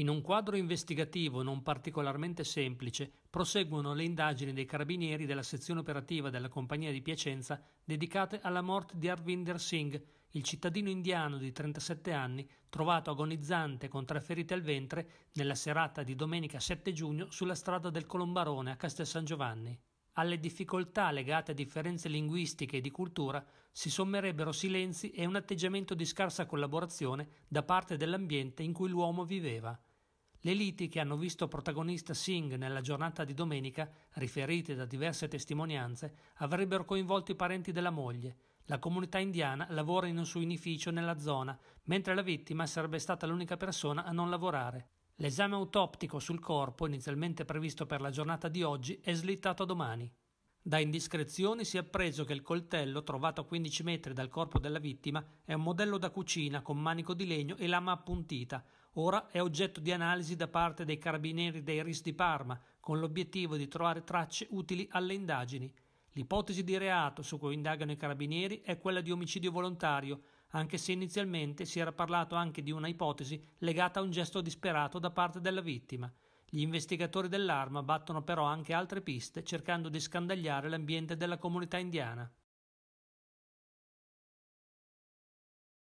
In un quadro investigativo non particolarmente semplice, proseguono le indagini dei carabinieri della sezione operativa della compagnia di Piacenza dedicate alla morte di Arvinder Singh, il cittadino indiano di 37 anni trovato agonizzante con tre ferite al ventre nella serata di domenica 7 giugno sulla strada del Colombarone a Castel San Giovanni. Alle difficoltà legate a differenze linguistiche e di cultura si sommerebbero silenzi e un atteggiamento di scarsa collaborazione da parte dell'ambiente in cui l'uomo viveva. Le liti che hanno visto protagonista Singh nella giornata di domenica, riferite da diverse testimonianze, avrebbero coinvolto i parenti della moglie. La comunità indiana lavora in un suinificio nella zona, mentre la vittima sarebbe stata l'unica persona a non lavorare. L'esame autoptico sul corpo, inizialmente previsto per la giornata di oggi, è slittato domani. Da indiscrezioni si è appreso che il coltello, trovato a 15 metri dal corpo della vittima, è un modello da cucina con manico di legno e lama appuntita. Ora è oggetto di analisi da parte dei carabinieri dei RIS di Parma, con l'obiettivo di trovare tracce utili alle indagini. L'ipotesi di reato su cui indagano i carabinieri è quella di omicidio volontario, anche se inizialmente si era parlato anche di una ipotesi legata a un gesto disperato da parte della vittima. Gli investigatori dell'arma battono però anche altre piste cercando di scandagliare l'ambiente della comunità indiana.